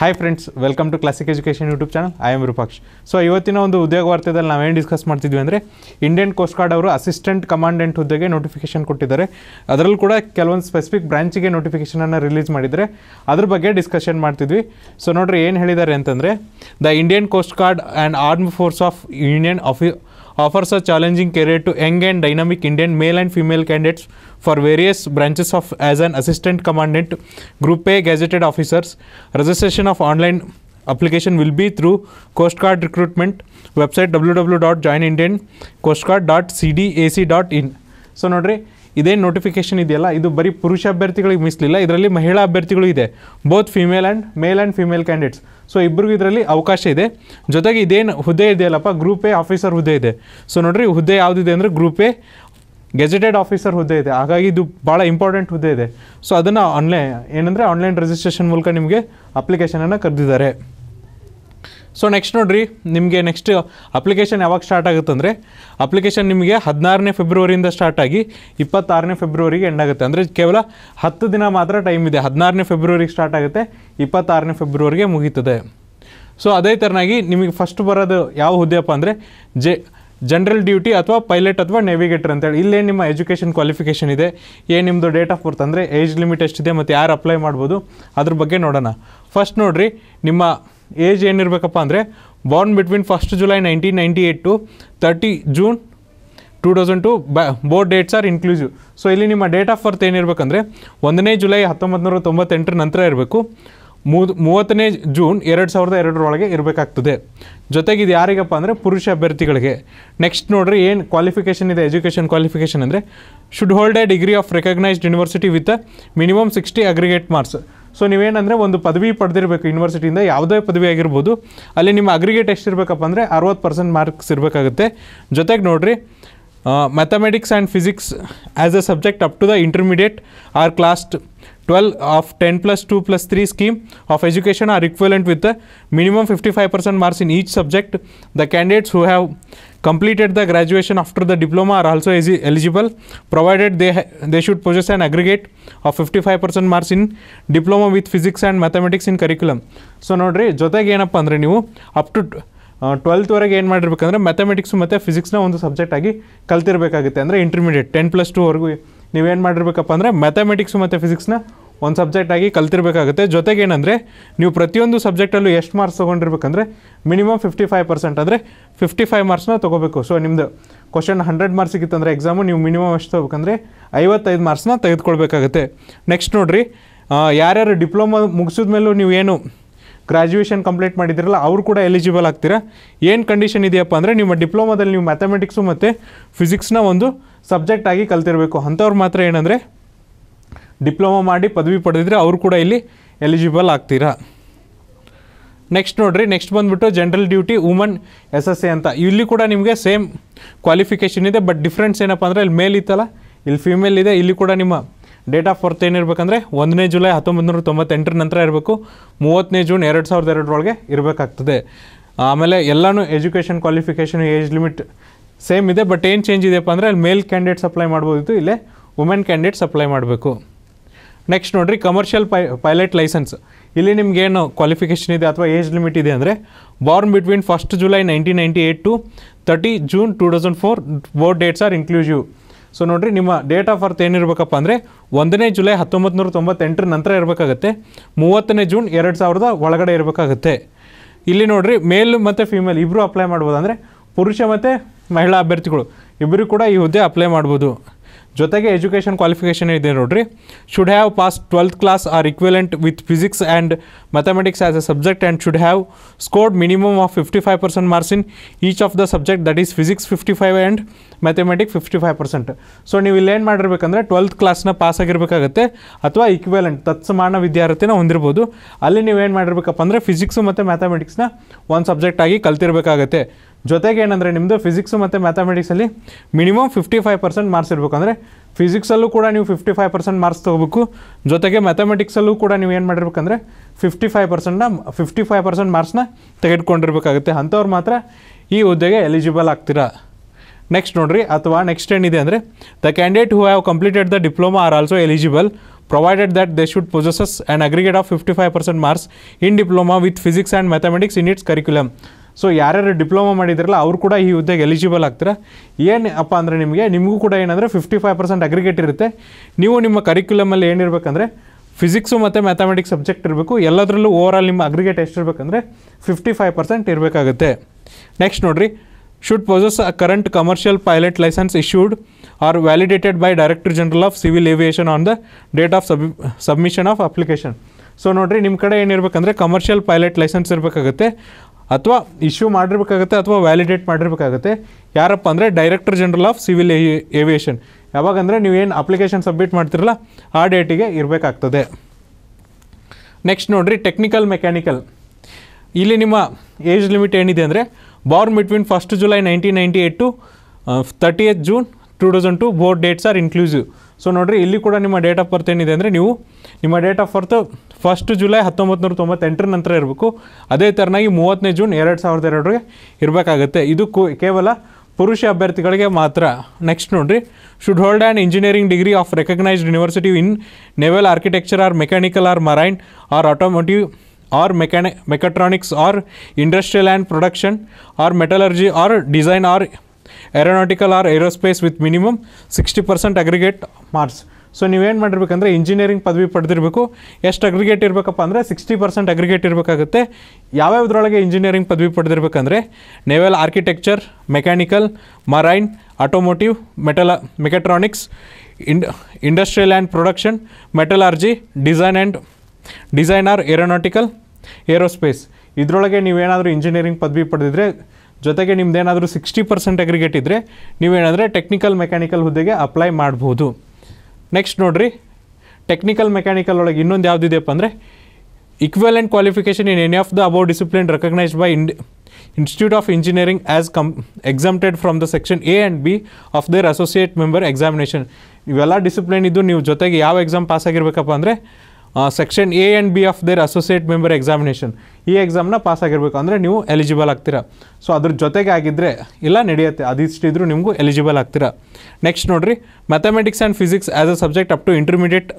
Hi friends welcome to classic education YouTube channel I am Rupaksh so ಇವತ್ತಿನ ಒಂದು ಉದ್ಯೋಗ ವಾರ್ತೆಯಲ್ಲಿ ನಾವೇನು ಡಿಸ್ಕಸ್ ಮಾಡ್ತಿದ್ವಿ ಅಂದರೆ ಇಂಡಿಯನ್ ಕೋಸ್ಟ್ ಗಾರ್ಡ್ ಅವರು ಅಸಿಸ್ಟೆಂಟ್ ಕಮಾಂಡೆಂಟ್ ಹುದ್ದೆಗೆ ನೋಟಿಫಿಕೇಶನ್ ಕೊಟ್ಟಿದ್ದಾರೆ ಅದರಲ್ಲೂ ಕೂಡ ಕೆಲವೊಂದು ಸ್ಪೆಸಿಫಿಕ್ ಬ್ರಾಂಚಿಗೆ ನೋಟಿಫಿಕೇಷನನ್ನು ರಿಲೀಸ್ ಮಾಡಿದರೆ ಅದ್ರ ಬಗ್ಗೆ ಡಿಸ್ಕಷನ್ ಮಾಡ್ತಿದ್ವಿ ಸೊ ನೋಡ್ರಿ ಏನು ಹೇಳಿದ್ದಾರೆ ಅಂತಂದರೆ the Indian coast guard and arm force of union ಆಫಿ offers a challenging career to young and dynamic Indian male and female candidates for various branches of as an assistant commandant, group A gazetted officers. Registration of online application will be through Coast Guard recruitment website www.joinindiancoastguard.cdac.in. So ನೋಡ್ರಿ ಇದೇನು notification ಇದೆಯಲ್ಲ ಇದು ಬರೀ ಪುರುಷ ಅಭ್ಯರ್ಥಿಗಳಿಗೆ ಮೀಸಲಿಲ್ಲ ಇದರಲ್ಲಿ ಮಹಿಳಾ ಅಭ್ಯರ್ಥಿಗಳು ಇದೆ both female and male and female candidates so ಇಬ್ಬರಿಗೂ ಇದರಲ್ಲಿ ಅವಕಾಶ ಇದೆ ಜೊತೆಗೆ ಇದೇನು ಹುದ್ದೆ ಇದೆಯಲ್ಲಪ್ಪ ಗ್ರೂಪ್ ಎ ಆಫೀಸರ್ ಹುದ್ದೆ ಇದೆ ಸೊ ನೋಡ್ರಿ ಹುದ್ದೆ ಯಾವುದಿದೆ ಅಂದರೆ ಗ್ರೂಪ್ ಎ ಗೆಜೆಟೆಡ್ ಆಫೀಸರ್ ಹುದ್ದೆ ಇದೆ ಹಾಗಾಗಿ ಇದು ಭಾಳ ಇಂಪಾರ್ಟೆಂಟ್ ಹುದ್ದೆ ಇದೆ ಸೊ ಅದನ್ನು ಆನ್ಲೈನ್ ಏನಂದರೆ ಆನ್ಲೈನ್ ರಿಜಿಸ್ಟ್ರೇಷನ್ ಮೂಲಕ ನಿಮಗೆ ಅಪ್ಲಿಕೇಶನನ್ನು ಕರೆದಿದ್ದಾರೆ ಸೊ ನೆಕ್ಸ್ಟ್ ನೋಡಿರಿ ನಿಮಗೆ ನೆಕ್ಸ್ಟ್ ಅಪ್ಲಿಕೇಶನ್ ಯಾವಾಗ ಸ್ಟಾರ್ಟ್ ಆಗುತ್ತೆ ಅಂದರೆ ಅಪ್ಲಿಕೇಶನ್ ನಿಮಗೆ ಹದಿನಾರನೇ ಫೆಬ್ರವರಿಯಿಂದ ಸ್ಟಾರ್ಟ್ ಆಗಿ ಇಪ್ಪತ್ತಾರನೇ ಫೆಬ್ರವರಿಗೆ ಎಂಡ್ ಆಗುತ್ತೆ ಅಂದರೆ ಕೇವಲ ಹತ್ತು ದಿನ ಮಾತ್ರ ಟೈಮ್ ಇದೆ ಹದಿನಾರನೇ ಫೆಬ್ರವರಿಗೆ ಸ್ಟಾರ್ಟ್ ಆಗುತ್ತೆ ಇಪ್ಪತ್ತಾರನೇ ಫೆಬ್ರವರಿಗೆ ಮುಗೀತದೆ ಸೊ ಅದೇ ಥರನಾಗಿ ನಿಮಗೆ ಫಸ್ಟ್ ಬರೋದು ಯಾವ ಹುದ್ದೆಯಪ್ಪ ಅಂದರೆ ಜೆ ಜನರಲ್ ಡ್ಯೂಟಿ ಅಥವಾ ಪೈಲಟ್ ಅಥವಾ ನೇವಿಗೇಟರ್ ಅಂತೇಳಿ ಇಲ್ಲೇನು ನಿಮ್ಮ ಎಜುಕೇಷನ್ ಕ್ವಾಲಿಫಿಕೇಷನ್ ಇದೆ ಏನು ನಿಮ್ಮದು ಡೇಟ್ ಆಫ್ ಬರ್ತ್ ಅಂದರೆ ಏಜ್ ಲಿಮಿಟ್ ಎಷ್ಟಿದೆ ಮತ್ತು ಯಾರು ಅಪ್ಲೈ ಮಾಡ್ಬೋದು ಅದ್ರ ಬಗ್ಗೆ ನೋಡೋಣ ಫಸ್ಟ್ ನೋಡಿರಿ ನಿಮ್ಮ ಏಜ್ ಏನಿರಬೇಕಪ್ಪ ಅಂದರೆ born between first July nineteen ninety eight to thirty June two thousand two ಬ board dates are inclusive so ಇಲ್ಲಿ ನಿಮ್ಮ ಡೇಟ್ ಆಫ್ ಬರ್ತ್ ಏನಿರಬೇಕಂದ್ರೆ ಒಂದನೇ ಜುಲೈ ಹತ್ತೊಂಬತ್ತು ನೂರ ತೊಂಬತ್ತೆಂಟರ ನಂತರ ಇರಬೇಕು ಮೂವತ್ತನೇ ಜೂನ್ ಎರಡು ಸಾವಿರದ ಎರಡರೊಳಗೆ ಇರಬೇಕಾಗ್ತದೆ ಜೊತೆಗೆ ಇದು ಯಾರಿಗಪ್ಪ ಅಂದರೆ ಪುರುಷ ಅಭ್ಯರ್ಥಿಗಳಿಗೆ ನೆಕ್ಸ್ಟ್ ನೋಡಿರಿ ಏನು ಕ್ವಾಲಿಫಿಕೇಷನ್ ಇದೆ ಎಜುಕೇಷನ್ ಕ್ವಾಲಿಫಿಕೇಷನ್ ಅಂದರೆ should hold a degree of recognised university with minimum sixty aggregate marks so ನೀವೇನಂದರೆ ಒಂದು ಪದವಿ ಪಡೆದಿರಬೇಕು ಯೂನಿವರ್ಸಿಟಿಯಿಂದ ಯಾವುದೇ ಪದವಿ ಆಗಿರ್ಬೋದು ಅಲ್ಲಿ ನಿಮ್ಮ ಅಗ್ರಿಗೇಟ್ ಎಷ್ಟಿರಬೇಕಪ್ಪ ಅಂದರೆ ಅರುವತ್ತು ಪರ್ಸೆಂಟ್ ಮಾರ್ಕ್ಸ್ ಇರಬೇಕಾಗುತ್ತೆ ಜೊತೆಗೆ ನೋಡಿರಿ mathematics and physics as a subject up to the intermediate or class 12 of 10 plus 2 plus 3 scheme of education are equivalent with the minimum 55% marks in each subject. The candidates who have completed the graduation after the diploma are also eligible provided they, they should possess an aggregate of 55% marks in diploma with physics and mathematics in curriculum. So so up to ಏನಪ್ಪ ಅಂದರೆ ನೀವು up to mathematics ಏನು physics mathematics ಮತ್ತು subject agi ಸಬ್ಜೆಕ್ಟಾಗಿ andre intermediate 10 plus 2 varigu ನೀವೇನು ಮಾಡಿರ್ಬೇಕಪ್ಪ ಅಂದರೆ mathematics ಮತ್ತು ಫಿಸಿಕ್ಸ್ನ ಒಂದು ಸಬ್ಜೆಕ್ಟಾಗಿ ಕಲ್ತಿರ್ಬೇಕಾಗುತ್ತೆ ಜೊತೆಗೆ ಏನಂದರೆ ನೀವು ಪ್ರತಿಯೊಂದು ಸಬ್ಜೆಕ್ಟಲ್ಲೂ ಎಷ್ಟು ಮಾರ್ಕ್ಸ್ ತೊಗೊಂಡಿರ್ಬೇಕಂದ್ರೆ ಮಿನಿಮಮ್ ಫಿಫ್ಟಿ ಫೈವ್ ಪರ್ಸೆಂಟ್ ಅಂದರೆ ಫಿಫ್ಟಿ ಫೈವ್ ಮಾರ್ಕ್ಸ್ನ ತೊಗೋಬೇಕು ಸೊ ನಿಮ್ಮದು ಕ್ವಶನ್ ಹಂಡ್ರೆಡ್ ಮಾರ್ಕ್ಸ್ ಸಿಗಿತ್ತಂದರೆ ಎಕ್ಸಾಮು ನೀವು ಮಿನಿಮಮ್ ಎಷ್ಟು ತೊಗೋಬೇಕಂದ್ರೆ ಐವತ್ತೈದು ಮಾರ್ಕ್ಸ್ನ ತೆಗೆದುಕೊಳ್ಬೇಕಾಗುತ್ತೆ ನೆಕ್ಸ್ಟ್ ನೋಡಿರಿ ಯಾರ್ಯಾರು ಡಿಪ್ಲೊಮಾ ಮುಗಿಸಿದ ಮೇಲೂ ನೀವೇನು ಗ್ರಾಜುಯೇಷನ್ ಕಂಪ್ಲೀಟ್ ಮಾಡಿದಿರಲ್ಲ ಅವರು ಕೂಡ ಎಲಿಜಿಬಲ್ ಆಗ್ತೀರಾ ಏನು ಕಂಡೀಷನ್ ಇದೆಯಪ್ಪ ಅಂದರೆ ನಿಮ್ಮ ಡಿಪ್ಲೊಮಾದಲ್ಲಿ ನೀವು ಮ್ಯಾಥಮೆಟಿಕ್ಸು ಮತ್ತು ಫಿಸಿಕ್ಸ್ನ ಒಂದು ಸಬ್ಜೆಕ್ಟ್ ಆಗಿ ಕಲ್ತಿರಬೇಕು ಅಂಥವ್ರು ಮಾತ್ರ ಏನಂದರೆ ಡಿಪ್ಲೊಮಾ ಮಾಡಿ ಪದವಿ ಪಡೆದಿದ್ರೆ ಅವರು ಕೂಡ ಇಲ್ಲಿ ಎಲಿಜಿಬಲ್ ಆಗ್ತೀರಾ ನೆಕ್ಸ್ಟ್ ನೋಡಿರಿ ನೆಕ್ಸ್ಟ್ ಬಂದುಬಿಟ್ಟು general duty woman S S A ಅಂತ ಇಲ್ಲಿ ಕೂಡ ನಿಮಗೆ ಸೇಮ್ ಕ್ವಾಲಿಫಿಕೇಷನ್ ಇದೆ ಬಟ್ ಡಿಫ್ರೆನ್ಸ್ ಏನಪ್ಪ ಅಂದರೆ ಇಲ್ಲಿ ಮೇಲ್ ಇತ್ತಲ್ಲ ಇಲ್ಲಿ ಫಿಮೇಲ್ ಇದೆ ಇಲ್ಲಿ ಕೂಡ ನಿಮ್ಮ ಡೇಟ್ ಆಫ್ ಬರ್ತ್ ಏನಿರಬೇಕಂದ್ರೆ ಒಂದನೇ ಜುಲೈ ಹತ್ತೊಂಬತ್ತು ನೂರ ತೊಂಬತ್ತೆಂಟರ ನಂತರ ಇರಬೇಕು ಮೂವತ್ತನೇ ಜೂನ್ ಎರಡು ಸಾವಿರದ ಎರಡರೊಳಗೆ ಇರಬೇಕಾಗ್ತದೆ ಆಮೇಲೆ ಎಲ್ಲನೂ education qualification age limit same ಇದೆ ಬಟ್ ಏನು ಚೇಂಜ್ ಇದೆಯಪ್ಪ ಅಂದರೆ ಅಲ್ಲಿ ಮೇಲ್ ಕ್ಯಾಂಡಿಡೇಟ್ಸ್ ಅಪ್ಲೈ ಮಾಡ್ಬೋದಿತ್ತು ಇಲ್ಲೇ ವುಮೆನ್ ಕ್ಯಾಂಡಿಡೇಟ್ಸ್ ಅಪ್ಲೈ ಮಾಡಬೇಕು ನೆಕ್ಸ್ಟ್ ನೋಡಿರಿ ಕಮರ್ಷಿಯಲ್ ಪೈ ಪೈಲಟ್ ಲೈಸೆನ್ಸ್ ಇಲ್ಲಿ ನಿಮಗೇನು ಕ್ವಾಲಿಫಿಕೇಷನ್ ಇದೆ ಅಥವಾ ಏಜ್ ಲಿಮಿಟ್ ಇದೆ ಅಂದರೆ born between first July nineteen ninety eight to thirty June two thousand four board dates are inclusive so ನೋಡಿರಿ ನಿಮ್ಮ ಡೇಟ್ ಆಫ್ ಬರ್ತ್ ಏನಿರಬೇಕಪ್ಪ ಅಂದರೆ ಒಂದನೇ ಜುಲೈ ಹತ್ತೊಂಬತ್ತು ತೊಂಬತ್ತೆಂಟರ ನಂತರ ಇರಬೇಕಾಗತ್ತೆ ಮೂವತ್ತನೇ ಜೂನ್ ಎರಡು ಸಾವಿರದ ಒಳಗಡೆ ಇರಬೇಕಾಗತ್ತೆ ಇಲ್ಲಿ ನೋಡ್ರಿ ಮೇಲ್ ಮತ್ತು ಫೀಮೇಲ್ ಇಬ್ಬರು ಅಪ್ಲೈ ಮಾಡ್ಬೋದು ಅಂದರೆ ಪುರುಷ ಮತ್ತು ಮಹಿಳಾ ಅಭ್ಯರ್ಥಿಗಳು ಇಬ್ಬರು ಕೂಡ ಈ ಹುದ್ದೆ ಅಪ್ಲೈ ಮಾಡ್ಬೋದು ಜೊತೆಗೆ ಎಜುಕೇಷನ್ ಕ್ವಾಲಿಫಿಕೇಷನ್ ಇದೆ ನೋಡ್ರಿ should have pass twelfth class or equivalent with physics and mathematics as a subject and should have scored minimum of fifty five percent marks in each of the subject that is physics fifty five and mathematic fifty five percent so ನೀವು ಇಲ್ಲೇನು ಮಾಡಿರ್ಬೇಕಂದ್ರೆ twelfth ಕ್ಲಾಸ್ನ pass ಆಗಿರಬೇಕಾಗತ್ತೆ ಅಥವಾ equivalent ತತ್ಸಮಾನ ವಿದ್ಯಾರ್ಥಿನ ಹೊಂದಿರ್ಬೋದು ಅಲ್ಲಿ ನೀವೇನು ಮಾಡಿರ್ಬೇಕಪ್ಪ ಅಂದರೆ physics ಮತ್ತು ಮ್ಯಾಥಮೆಟಿಕ್ಸ್ನ ಒಂದು ಸಬ್ಜೆಕ್ಟಾಗಿ ಕಲ್ತಿರ್ಬೇಕಾಗತ್ತೆ ಜೊತೆಗೆ ಏನಂದರೆ ನಿಮ್ಮದು ಫಿಸಿಕ್ಸು ಮತ್ತು ಮ್ಯಾಥಮೆಟಿಕ್ಸಲ್ಲಿ minimum fifty five percent marks ಇರಬೇಕು ಅಂದರೆ ಫಿಸಿಕ್ಸಲ್ಲೂ ಕೂಡ ನೀವು ಫಿಫ್ಟಿ ಫೈವ್ ಪರ್ಸೆಂಟ್ ಮಾರ್ಕ್ಸ್ ತೊಗೋಬೇಕು ಜೊತೆಗೆ ಮ್ಯಾಥಮೆಟಿಕ್ಸಲ್ಲೂ ಕೂಡ ನೀವು ಏನು ಮಾಡಿರ್ಬೇಕಂದ್ರೆ ಫಿಫ್ಟಿ ಫೈವ್ ಪರ್ಸೆಂಟ್ನ ಫಿಫ್ಟಿ ಫೈವ್ ಪರ್ಸೆಂಟ್ ಮಾರ್ಕ್ಸ್ನ ತೆಗೆದುಕೊಂಡಿರ್ಬೇಕಾಗುತ್ತೆ ಅಂಥವ್ರು ಮಾತ್ರ ಈ ಹುದ್ದೆಗೆ ಎಲಿಜಿಬಲ್ ಆಗ್ತೀರ ನೆಕ್ಸ್ಟ್ ನೋಡಿರಿ ಅಥವಾ ನೆಕ್ಸ್ಟ್ ಏನಿದೆ ಅಂದರೆ the candidate who have completed the diploma are also eligible provided that they should possesses and aggregate of fifty five percent marks in diploma with physics and mathematics in its curriculum so ಯಾರ್ಯಾರು diploma ಮಾಡಿದ್ರಲ್ಲ ಅವರು ಕೂಡ ಈ ಹುದ್ದೆಗೆ eligible ಆಗ್ತಾರೆ ಏನು ಅಪ್ಪ ಅಂದರೆ ನಿಮಗೆ ನಿಮಗೂ ಕೂಡ ಏನಂದರೆ ಫಿಫ್ಟಿ ಫೈವ್ ಪರ್ಸೆಂಟ್ ಅಗ್ರಿಗೇಟ್ ಇರುತ್ತೆ ನೀವು ನಿಮ್ಮ ಕರಿಕ್ಯುಲಮಲ್ಲಿ ಏನಿರಬೇಕಂದ್ರೆ ಫಿಸಿಕ್ಸು ಮತ್ತು ಮ್ಯಾಥಮೆಟಿಕ್ಸ್ ಸಬ್ಜೆಕ್ಟ್ ಇರಬೇಕು ಎಲ್ಲದರಲ್ಲೂ ಓವರ್ ಆಲ್ ನಿಮ್ಮ ಅಗ್ರಿಗೇಟ್ ಎಷ್ಟಿರಬೇಕಂದ್ರೆ ಫಿಫ್ಟಿ ಫೈವ್ ಪರ್ಸೆಂಟ್ ಇರಬೇಕಾಗುತ್ತೆ ನೆಕ್ಸ್ಟ್ ನೋಡಿರಿ should possess a current commercial pilot licence issued or validated by director general of civil aviation on the date of ಸಬ್ ಸಬ್ಮಿಷನ್ ಆಫ್ ಅಪ್ಲಿಕೇಶನ್ ಸೊ ನೋಡಿರಿ ನಿಮ್ಮ ಕಡೆ ಏನಿರಬೇಕಂದ್ರೆ commercial pilot licence ಇರಬೇಕಾಗುತ್ತೆ ಅಥವಾ issue ಮಾಡಿರ್ಬೇಕಾಗತ್ತೆ ಅಥವಾ validate ಮಾಡಿರ್ಬೇಕಾಗತ್ತೆ ಯಾರಪ್ಪ ಅಂದರೆ director general of civil aviation ಯಾವಾಗಂದರೆ ಏನು ಅಪ್ಲಿಕೇಶನ್ ಸಬ್ಮಿಟ್ ಮಾಡ್ತಿರಲ್ಲ ಆ ಡೇಟಿಗೆ ಇರಬೇಕಾಗ್ತದೆ ನೆಕ್ಸ್ಟ್ ನೋಡಿರಿ ಟೆಕ್ನಿಕಲ್ ಮೆಕ್ಯಾನಿಕಲ್ ಇಲ್ಲಿ ನಿಮ್ಮ ಏಜ್ ಲಿಮಿಟ್ ಏನಿದೆ ಅಂದರೆ born between first July nineteen ninety eight to thirty June two thousand two board dates are inclusive so ನೋಡಿರಿ ಇಲ್ಲಿ ಕೂಡ ನಿಮ್ಮ ಡೇಟ್ ಆಫ್ ಬರ್ತ್ ಏನಿದೆ ಅಂದರೆ ನೀವು ನಿಮ್ಮ date of birth first July ಹತ್ತೊಂಬತ್ತು ನೂರ ತೊಂಬತ್ತೆಂಟರ ನಂತರ ಇರಬೇಕು ಅದೇ ಥರನಾಗಿ ಮೂವತ್ತನೇ ಜೂನ್ ಎರಡು ಸಾವಿರದ ಎರಡರಿಗೆ ಇರಬೇಕಾಗುತ್ತೆ ಇದು ಕೇವಲ ಪುರುಷ ಅಭ್ಯರ್ಥಿಗಳಿಗೆ ಮಾತ್ರ ನೆಕ್ಸ್ಟ್ ನೋಡಿರಿ should hold and engineering degree of recognised university in naval architecture or mechanical or marine or automotive or ಮೆಕ್ಯಾನಿ mechatronics or industrial and production or metallurgy or design or aeronautical or aerospace with minimum sixty percent aggregate marks so ನೀವೇನು ಮಾಡಿರ್ಬೇಕಂದ್ರೆ engineering ಪದವಿ ಪಡೆದಿರಬೇಕು ಎಷ್ಟು aggregate ಇರಬೇಕಪ್ಪ ಅಂದರೆ sixty percent aggregate ಇರಬೇಕಾಗುತ್ತೆ ಯಾವ್ಯಾವ್ದ್ರೊಳಗೆ engineering ಪದವಿ ಪಡೆದಿರಬೇಕಂದ್ರೆ naval architecture mechanical marine automotive ಮೆಟಲ ಮೆಕೆಟ್ರಾನಿಕ್ಸ್ ಇಂಡ industrial and production metallurgy design and design or aeronautical aerospace ಇದರೊಳಗೆ ನೀವೇನಾದರೂ ಇಂಜಿನಿಯರಿಂಗ್ ಪದವಿ ಪಡೆದಿದ್ರೆ ಜೊತೆಗೆ ನಿಮ್ದೇನಾದರೂ ಸಿಕ್ಸ್ಟಿ ಪರ್ಸೆಂಟ್ ಅಗ್ರಿಗೇಟ್ ಇದ್ದರೆ ನೀವೇನಾದರೆ ಟೆಕ್ನಿಕಲ್ ಮೆಕ್ಯಾನಿಕಲ್ ಹುದ್ದೆಗೆ ಅಪ್ಲೈ ಮಾಡ್ಬೋದು ನೆಕ್ಸ್ಟ್ ನೋಡಿರಿ ಟೆಕ್ನಿಕಲ್ ಮೆಕ್ಯಾನಿಕಲ್ ಒಳಗೆ ಇನ್ನೊಂದು ಯಾವುದಿದೆಯಪ್ಪ ಅಂದರೆ equivalent qualification in any of the above discipline recognise by ಇಂಡ್ ಇನ್ಸ್ಟಿಟ್ಯೂಟ್ ಆಫ್ ಇಂಜಿನಿಯರಿಂಗ್ ಆ್ಯಸ್ ಕಂ exempted from the section A and B of their associate member examination ಇವೆಲ್ಲ ಡಿಸಿಪ್ಲಿನ್ ಇದ್ದು ನೀವು ಜೊತೆಗೆ ಯಾವ ಎಕ್ಸಾಮ್ ಪಾಸ್ ಆಗಿರಬೇಕಪ್ಪ ಅಂದರೆ section A and B of their associate member examination ಈ ಎಕ್ಸಾಮ್ನ ಪಾಸ್ ಆಗಿರಬೇಕು ಅಂದರೆ ನೀವು ಎಲಿಜಿಬಲ್ ಆಗ್ತೀರಾ ಸೊ ಅದ್ರ ಜೊತೆಗೆ ಆಗಿದ್ದರೆ ಇಲ್ಲ ನಡೆಯುತ್ತೆ ಅದಿಷ್ಟಿದ್ರೂ ನಿಮಗೂ ಎಲಿಜಿಬಲ್ ಆಗ್ತೀರಾ ನೆಕ್ಸ್ಟ್ ನೋಡಿರಿ mathematics and physics as a subject up to intermediate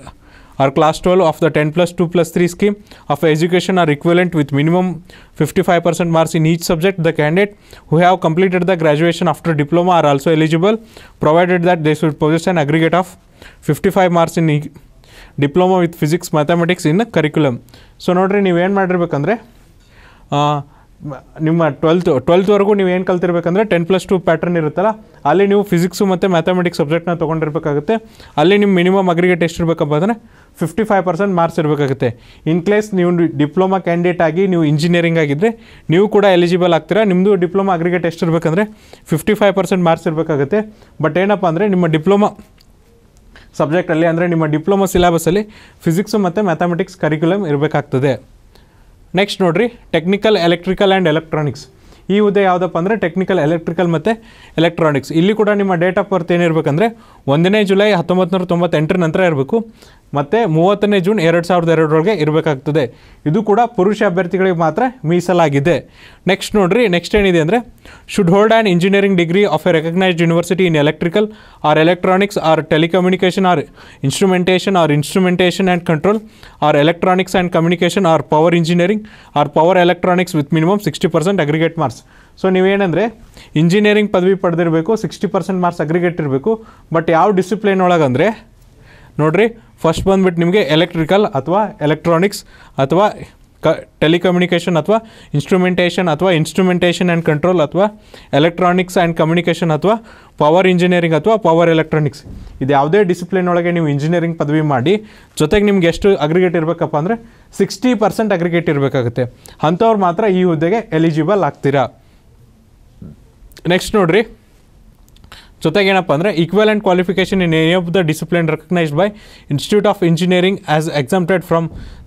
or class twelve of the ten plus two plus three scheme of education or equivalent with minimum fifty five percent marks in each subject the candidate who have completed the graduation after diploma are also eligible provided that they should possess and aggregate of fifty five marks in diploma with physics mathematics in curriculum so ನೋಡಿರಿ ನೀವೇನು ಮಾಡಿರ್ಬೇಕಂದ್ರೆ ನಿಮ್ಮ twelfth ಟ್ವೆಲ್ತ್ವರೆಗೂ ನೀವು ಏನು ಕಲ್ತಿರ್ಬೇಕಂದ್ರೆ ten plus two pattern ಇರುತ್ತಲ್ಲ ಅಲ್ಲಿ ನೀವು ಫಿಸಿಕ್ಸು ಮತ್ತು ಮ್ಯಾಥಮೆಟಿಕ್ಸ್ ಸಬ್ಜೆಕ್ಟ್ನ ತೊಗೊಂಡಿರ್ಬೇಕಾಗುತ್ತೆ ಅಲ್ಲಿ ನಿಮ್ಮ ಮಿನಿಮಮ್ ಅಗ್ರಿಗೇಟ್ ಎಷ್ಟಿರಬೇಕಪ್ಪ ಅಂದರೆ ಫಿಫ್ಟಿ ಫೈವ್ ಪರ್ಸೆಂಟ್ ಮಾರ್ಕ್ಸ್ ಇರಬೇಕಾಗುತ್ತೆ ಇನ್ ಕೇಸ್ ನೀವು ಡಿಪ್ಲೊಮಾ ಕ್ಯಾಂಡಿಡೇಟ್ ಆಗಿ ನೀವು ಇಂಜಿನಿಯರಿಂಗ್ ಆಗಿದ್ದರೆ ನೀವು ಕೂಡ ಎಲಿಜಿಬಲ್ ಆಗ್ತೀರಾ ನಿಮ್ಮದು ಡಿಪ್ಲೊಮಾ ಅಗ್ರಿಗೇಟ್ ಎಷ್ಟಿರಬೇಕಂದ್ರೆ ಫಿಫ್ಟಿ ಫೈವ್ ಪರ್ಸೆಂಟ್ ಮಾರ್ಕ್ಸ್ ಇರಬೇಕಾಗುತ್ತೆ ಬಟ್ ಏನಪ್ಪ ಅಂದರೆ ನಿಮ್ಮ ಡಿಪ್ಲೊಮಾ ಸಬ್ಜೆಕ್ಟಲ್ಲಿ ಅಂದರೆ ನಿಮ್ಮ ಡಿಪ್ಲೊಮಾ ಸಿಲೆಬಸಲ್ಲಿ ಫಿಸಿಕ್ಸು ಮತ್ತು ಮ್ಯಾಥಮೆಟಿಕ್ಸ್ ಕರಿಕ್ಯುಲಮ್ ಇರಬೇಕಾಗ್ತದೆ ನೆಕ್ಸ್ಟ್ ನೋಡಿರಿ ಟೆಕ್ನಿಕಲ್ ಎಲೆಕ್ಟ್ರಿಕಲ್ ಆ್ಯಂಡ್ ಎಲೆಕ್ಟ್ರಾನಿಕ್ಸ್ ಈ ಹುದ್ದೆ ಯಾವುದಪ್ಪ ಅಂದರೆ ಟೆಕ್ನಿಕಲ್ ಎಲೆಕ್ಟ್ರಿಕಲ್ ಮತ್ತು ಎಲೆಕ್ಟ್ರಾನಿಕ್ಸ್ ಇಲ್ಲಿ ಕೂಡ ನಿಮ್ಮ ಡೇಟ್ ಆಫ್ ಬರ್ತ್ ಏನಿರಬೇಕಂದ್ರೆ ಒಂದನೇ ಜುಲೈ ಹತ್ತೊಂಬತ್ತು ನೂರ ತೊಂಬತ್ತೆಂಟರ ನಂತರ ಇರಬೇಕು ಮತ್ತು ಮೂವತ್ತನೇ ಜೂನ್ ಎರಡು ಸಾವಿರದ ಎರಡರೊಳಗೆ ಇರಬೇಕಾಗ್ತದೆ ಇದು ಕೂಡ ಪುರುಷ ಅಭ್ಯರ್ಥಿಗಳಿಗೆ ಮಾತ್ರ ಮೀಸಲಾಗಿದೆ ನೆಕ್ಸ್ಟ್ ನೋಡಿರಿ ನೆಕ್ಸ್ಟ್ ಏನಿದೆ ಅಂದರೆ should hold an engineering degree of a recognised university in electrical or electronics or telecommunication or instrumentation or instrumentation and control or electronics and communication or power engineering or power electronics with minimum sixty percent aggregate marks so ನೀವೇನಂದರೆ engineering ಪದವಿ ಪಡೆದಿರಬೇಕು sixty percent marks aggregate ಇರಬೇಕು but ಯಾವ discipline ಅಂದರೆ ನೋಡಿರಿ first ಬಂದುಬಿಟ್ಟು ನಿಮಗೆ electrical ಅಥವಾ ಎಲೆಕ್ಟ್ರಾನಿಕ್ಸ್ ಅಥವಾ ಕ ಟೆಲಿಕಮ್ಯುನಿಕೇಷನ್ ಅಥವಾ ಇನ್ಸ್ಟ್ರೂಮೆಂಟೇಷನ್ ಅಥವಾ ಇನ್ಸ್ಟ್ರೂಮೆಂಟೇಷನ್ ಆ್ಯಂಡ್ ಕಂಟ್ರೋಲ್ ಅಥವಾ ಎಲೆಕ್ಟ್ರಾನಿಕ್ಸ್ ಆ್ಯಂಡ್ ಕಮ್ಯುನಿಕೇಷನ್ ಅಥವಾ ಪವರ್ ಇಂಜಿನಿಯರಿಂಗ್ ಅಥವಾ ಪವರ್ ಎಲೆಕ್ಟ್ರಾನಿಕ್ಸ್ ಇದು ಯಾವುದೇ ಡಿಸಿಪ್ಲಿನ್ ಒಳಗೆ ನೀವು ಇಂಜಿನಿಯರಿಂಗ್ ಪದವಿ ಮಾಡಿ ಜೊತೆಗೆ ನಿಮ್ಗೆ ಎಷ್ಟು ಅಗ್ರಿಗೇಟ್ ಇರಬೇಕಪ್ಪ ಅಂದರೆ ಸಿಕ್ಸ್ಟಿ ಪರ್ಸೆಂಟ್ ಅಗ್ರಿಗೇಟ್ ಇರಬೇಕಾಗುತ್ತೆ ಅಂಥವ್ರು ಮಾತ್ರ ಈ ಹುದ್ದೆಗೆ ಎಲಿಜಿಬಲ್ ಆಗ್ತೀರಾ ನೆಕ್ಸ್ಟ್ ನೋಡ್ರಿ ಏನಪ್ಪ ಅಂದರೆ equivalent qualification in any of the discipline recognised by institute of engineering as exempted from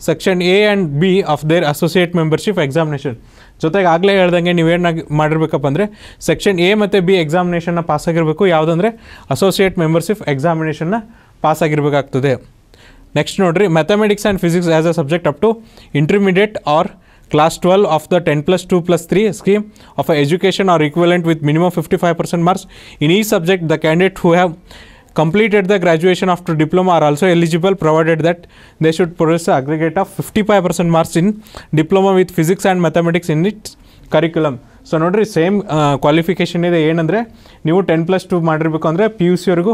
section A and B of their associate membership examination ಜೊತೆಗೆ ಆಗಲೇ ಹೇಳ್ದಂಗೆ ನೀವೇನಾಗಿ ಮಾಡಿರ್ಬೇಕಪ್ಪ ಅಂದರೆ ಸೆಕ್ಷನ್ ಎ ಮತ್ತು ಬಿ ಎಕ್ಸಾಮಿನೇಷನ್ನ ಪಾಸ್ ಆಗಿರಬೇಕು ಯಾವುದಂದ್ರೆ ಅಸೋಸಿಯೇಟ್ ಮೆಂಬರ್ಶಿಪ್ ಎಕ್ಸಾಮಿನೇಷನ್ನ ಪಾಸ್ ಆಗಿರಬೇಕಾಗ್ತದೆ ನೆಕ್ಸ್ಟ್ ನೋಡಿರಿ mathematics and physics as a subject up to intermediate or class 12 of the 10 plus 2 plus 3 scheme of education are equivalent with minimum 55% marks. In each subject, the candidate who have completed the graduation after diploma are also eligible provided that they should possess aggregate of 55% marks in diploma with physics and mathematics in its curriculum so ನೋಡಿರಿ same qualification ಇದೆ ಏನಂದರೆ ನೀವು ten plus to ಮಾಡಿರಬೇಕು ಅಂದರೆ P U ಸಿವರೆಗೂ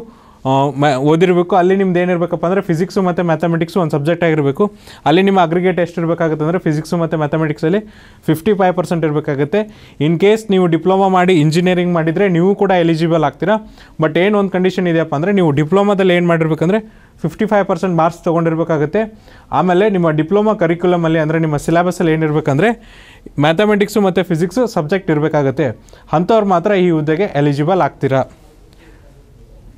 ಓದಿರಬೇಕು ಅಲ್ಲಿ ನಿಮ್ದು ಏನಿರಬೇಕಪ್ಪ ಅಂದರೆ physics ಮತ್ತು ಮ್ಯಾಥಮೆಟಿಕ್ಸು ಒಂದು ಸಬ್ಜೆಕ್ಟ್ ಆಗಿರಬೇಕು ಅಲ್ಲಿ ನಿಮ್ಮ ಅಗ್ರಿಗೇಟ್ ಎಷ್ಟು ಇರಬೇಕಾಗುತ್ತೆ ಅಂದರೆ ಫಿಸಿಕ್ಸು ಮತ್ತು ಮ್ಯಾಥಮೆಟಿಕ್ಸಲ್ಲಿ ಫಿಫ್ಟಿ ಫೈವ್ ಪರ್ಸೆಂಟ್ ಇರಬೇಕಾಗುತ್ತೆ ಇನ್ ಕೇಸ್ ನೀವು ಡಿಪ್ಲೊಮಾ ಮಾಡಿ ಇಂಜಿನಿಯರಿಂಗ್ ಮಾಡಿದರೆ ನೀವು ಕೂಡ ಎಲಿಜಿಬಲ್ ಆಗ್ತೀರಾ ಬಟ್ ಏನು ಒಂದು ಕಂಡೀಷನ್ ಇದೆಯಪ್ಪ ಅಂದರೆ ನೀವು ಡಿಪ್ಲೊಮಾದಲ್ಲಿ ಏನು ಮಾಡಿರಬೇಕಂದ್ರೆ ಫಿಫ್ಟಿ ಫೈವ್ ಪರ್ಸೆಂಟ್ ಮಾರ್ಕ್ಸ್ ತೊಗೊಂಡಿರ್ಬೇಕಾಗುತ್ತೆ ಆಮೇಲೆ ನಿಮ್ಮ ಡಿಪ್ಲೊಮಾ ಕರಿಕ್ಯುಲಮಲ್ಲಿ ಅಂದರೆ ನಿಮ್ಮ ಸಿಲೆಬಸಲ್ಲಿ ಏನಿರಬೇಕಂದ್ರೆ ಮ್ಯಾಥಮೆಟಿಕ್ಸು ಮತ್ತು ಫಿಸಿಕ್ಸು ಸಬ್ಜೆಕ್ಟ್ ಇರಬೇಕಾಗುತ್ತೆ ಅಂಥವ್ರು ಮಾತ್ರ ಈ ಹುದ್ದೆಗೆ ಎಲಿಜಿಬಲ್ ಆಗ್ತೀರಾ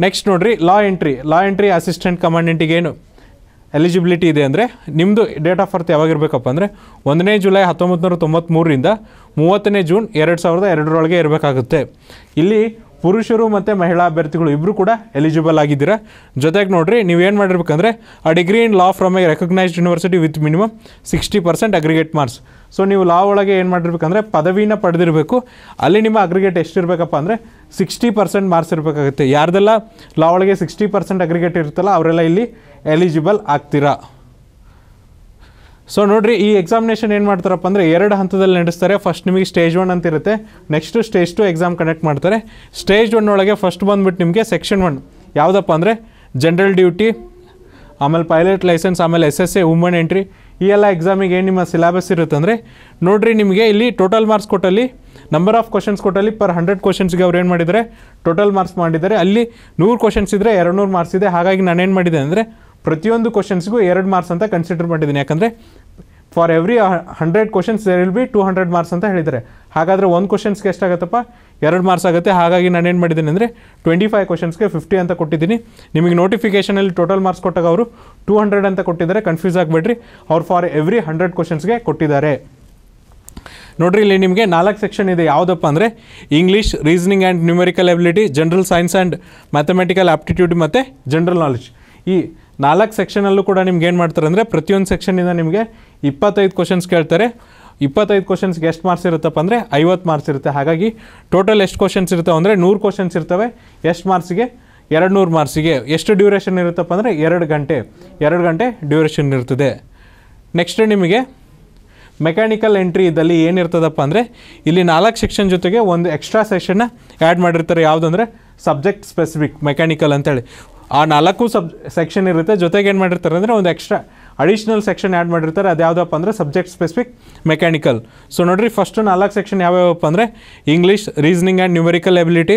ನೆಕ್ಸ್ಟ್ ನೋಡಿರಿ law entry law entry assistant ಕಮಾಂಡೆಂಟಿಗೆ ಏನು ಎಲಿಜಿಬಿಲಿಟಿ ಇದೆ ಅಂದರೆ ನಿಮ್ಮದು ಡೇಟ್ ಆಫ್ ಬರ್ತ್ ಯಾವಾಗಿರಬೇಕಪ್ಪ ಅಂದರೆ ಒಂದನೇ ಜುಲೈ ಹತ್ತೊಂಬತ್ತು ನೂರ ತೊಂಬತ್ತ್ಮೂರರಿಂದ ಮೂವತ್ತನೇ ಜೂನ್ ಎರಡು ಸಾವಿರದ ಎರಡರೊಳಗೆ ಇರಬೇಕಾಗುತ್ತೆ ಇಲ್ಲಿ ಪುರುಷರು ಮತ್ತು ಮಹಿಳಾ ಅಭ್ಯರ್ಥಿಗಳು ಇಬ್ಬರು ಕೂಡ ಎಲಿಜಿಬಲ್ ಆಗಿದ್ದೀರಾ ಜೊತೆಗೆ ನೋಡಿರಿ ಏನು ಮಾಡಿರ್ಬೇಕಂದ್ರೆ a degree in law from a recognised university with minimum sixty percent aggregate marks so ನೀವು ಲಾ ಒಳಗೆ ಏನು ಮಾಡಿರ್ಬೇಕಂದ್ರೆ ಪದವಿನ ಪಡೆದಿರಬೇಕು ಅಲ್ಲಿ ನಿಮ್ಮ ಅಗ್ರಿಗೇಟ್ ಎಷ್ಟಿರಬೇಕಪ್ಪ ಅಂದರೆ ಸಿಕ್ಸ್ಟಿ ಪರ್ಸೆಂಟ್ ಮಾರ್ಕ್ಸ್ ಇರಬೇಕಾಗುತ್ತೆ ಯಾರ್ದೆಲ್ಲ ಲಾ ಒಳಗೆ ಸಿಕ್ಸ್ಟಿ ಪರ್ಸೆಂಟ್ ಅಗ್ರಿಗೇಟ್ ಇರುತ್ತಲ್ಲ ಅವರೆಲ್ಲ ಇಲ್ಲಿ ಎಲಿಜಿಬಲ್ ಆಗ್ತೀರಾ ಸೊ ನೋಡಿರಿ ಈ ಎಕ್ಸಾಮಿನೇಷನ್ ಏನು ಮಾಡ್ತಾರಪ್ಪ ಅಂದರೆ ಎರಡು ಹಂತದಲ್ಲಿ ನಡೆಸ್ತಾರೆ ಫಸ್ಟ್ ನಿಮಗೆ ಸ್ಟೇಜ್ ಒನ್ ಅಂತಿರುತ್ತೆ next stage two exam conduct ಮಾಡ್ತಾರೆ ಸ್ಟೇಜ್ ಒನ್ ಒಳಗೆ ಫಸ್ಟ್ ಬಂದ್ಬಿಟ್ಟು ನಿಮಗೆ ಸೆಕ್ಷನ್ ಒನ್ ಯಾವುದಪ್ಪ ಅಂದರೆ ಜನರಲ್ ಡ್ಯೂಟಿ ಆಮೇಲೆ ಪೈಲಟ್ ಲೈಸೆನ್ಸ್ ಆಮೇಲೆ S S A woman entry ಈ ಎಲ್ಲ ಎಕ್ಸಾಮಿಗೆ ಏನು ನಿಮ್ಮ ಸಿಲೆಬಸ್ ಇರುತ್ತೆ ಅಂದರೆ ನೋಡಿರಿ ನಿಮಗೆ ಇಲ್ಲಿ ಟೋಟಲ್ ಮಾರ್ಕ್ಸ್ ಕೊಟ್ಟಲ್ಲಿ ನಂಬರ್ ಆಫ್ ಕ್ವಶನ್ಸ್ ಕೊಟ್ಟಲ್ಲಿ ಪರ್ ಹಂಡ್ರೆಡ್ ಕ್ವಶನ್ಸ್ಗೆ ಅವ್ರು ಏನು ಮಾಡಿದ್ದಾರೆ ಟೋಟಲ್ ಮಾರ್ಕ್ಸ್ ಮಾಡಿದ್ದಾರೆ ಅಲ್ಲಿ ನೂರು ಕ್ವಶನ್ಸ್ ಇದ್ದರೆ ಎರಡು ನೂರು ಮಾರ್ಕ್ಸ್ ಇದೆ ಹಾಗಾಗಿ ನಾನೇನು ಮಾಡಿದೆ ಅಂದರೆ ಪ್ರತಿಯೊಂದು ಕ್ವಶನ್ಸ್ಗೂ ಎರಡು ಮಾರ್ಕ್ಸ್ ಅಂತ ಕನ್ಸಿಡರ್ ಮಾಡಿದ್ದೀನಿ ಯಾಕಂದರೆ for every hundred questions there will be two hundred marks ಅಂತ ಹೇಳಿದ್ದಾರೆ ಹಾಗಾದರೆ ಒಂದು ಕ್ವಶನ್ಸ್ಗೆ ಎಷ್ಟಾಗತ್ತಪ್ಪ ಎರಡು ಮಾರ್ಕ್ಸ್ ಆಗುತ್ತೆ ಹಾಗಾಗಿ ನಾನು ಏನು ಮಾಡಿದ್ದೀನಿ ಅಂದರೆ ಟ್ವೆಂಟಿ ಫೈವ್ ಕ್ವಶನ್ಸ್ಗೆ ಫಿಫ್ಟಿ ಅಂತ ಕೊಟ್ಟಿದ್ದೀನಿ ನಿಮಗೆ ನೋಟಿಫಿಕೇಷನಲ್ಲಿ ಟೋಟಲ್ ಮಾರ್ಕ್ಸ್ ಕೊಟ್ಟಾಗ ಅವರು ಟೂ ಹಂಡ್ರೆಡ್ ಅಂತ ಕೊಟ್ಟಿದ್ದಾರೆ ಕನ್ಫ್ಯೂಸ್ ಆಗಬೇಡ್ರಿ ಅವ್ರು ಫಾರ್ ಎವ್ರಿ ಹಂಡ್ರೆಡ್ ಕ್ವಶನ್ಸ್ಗೆ ಕೊಟ್ಟಿದ್ದಾರೆ ನೋಡಿರಿ ಇಲ್ಲಿ ನಿಮಗೆ ನಾಲ್ಕು ಸೆಕ್ಷನ್ ಇದೆ ಯಾವುದಪ್ಪ ಅಂದರೆ English reasoning and numerical ability general science and mathematical aptitude ಮತ್ತು ಜನರಲ್ ನಾಲೆಜ್ ಈ ನಾಲ್ಕು ಸೆಕ್ಷನಲ್ಲೂ ಕೂಡ ನಿಮ್ಗೆ ಏನು ಮಾಡ್ತಾರೆ ಅಂದರೆ ಪ್ರತಿಯೊಂದು ಸೆಕ್ಷನಿಂದ ನಿಮಗೆ ಇಪ್ಪತ್ತೈದು ಕ್ವಶನ್ಸ್ ಕೇಳ್ತಾರೆ ಇಪ್ಪತ್ತೈದು ಕ್ವಶನ್ಸ್ಗೆ ಎಷ್ಟು ಮಾರ್ಕ್ಸ್ ಇರುತ್ತಪ್ಪ ಅಂದರೆ ಐವತ್ತು ಮಾರ್ಕ್ಸ್ ಇರುತ್ತೆ ಹಾಗಾಗಿ ಟೋಟಲ್ ಎಷ್ಟು ಕ್ವಶನ್ಸ್ ಇರ್ತಾವೆ ಅಂದರೆ ನೂರು ಕ್ವಶನ್ಸ್ ಇರ್ತವೆ ಎಷ್ಟು ಮಾರ್ಕ್ಸ್ಗೆ ಎರಡು ನೂರು ಮಾರ್ಕ್ಸಿಗೆ ಎಷ್ಟು ಡ್ಯೂರೇಷನ್ ಇರುತ್ತಪ್ಪ ಅಂದರೆ ಎರಡು ಗಂಟೆ ಎರಡು ಗಂಟೆ ಡ್ಯೂರೇಷನ್ ಇರ್ತದೆ ನೆಕ್ಸ್ಟ್ ನಿಮಗೆ ಮೆಕ್ಯಾನಿಕಲ್ ಎಂಟ್ರಿ ಇದ್ದಲ್ಲಿ ಏನಿರ್ತದಪ್ಪ ಅಂದರೆ ಇಲ್ಲಿ ನಾಲ್ಕು ಸೆಕ್ಷನ್ ಜೊತೆಗೆ ಒಂದು ಎಕ್ಸ್ಟ್ರಾ ಸೆಕ್ಷನ್ನ ಆ್ಯಡ್ ಮಾಡಿರ್ತಾರೆ ಯಾವುದಂದರೆ ಸಬ್ಜೆಕ್ಟ್ ಸ್ಪೆಸಿಫಿಕ್ ಮೆಕ್ಯಾನಿಕಲ್ ಅಂತೇಳಿ ಆ ನಾಲ್ಕು ಸಬ್ ಸೆಕ್ಷನ್ ಇರುತ್ತೆ ಜೊತೆಗೆ ಏನು ಮಾಡಿರ್ತಾರೆ ಅಂದರೆ ಒಂದು ಎಕ್ಸ್ಟ್ರಾ ಅಡಿಷ್ನಲ್ ಸೆಕ್ಷನ್ ಆ್ಯಡ್ ಮಾಡಿರ್ತಾರೆ ಅದು ಯಾವುದಪ್ಪ ಅಂದರೆ ಸಬ್ಜೆಕ್ಟ್ ಸ್ಪೆಸಿಫಿಕ್ ಮೆಕ್ಯಾನಿಕಲ್ ಸೊ ನೋಡಿರಿ ಫಸ್ಟು ನಾಲ್ಕು ಸೆಕ್ಷನ್ ಯಾವ್ಯಾವಪ್ಪ ಅಂದರೆ English reasoning and numerical ability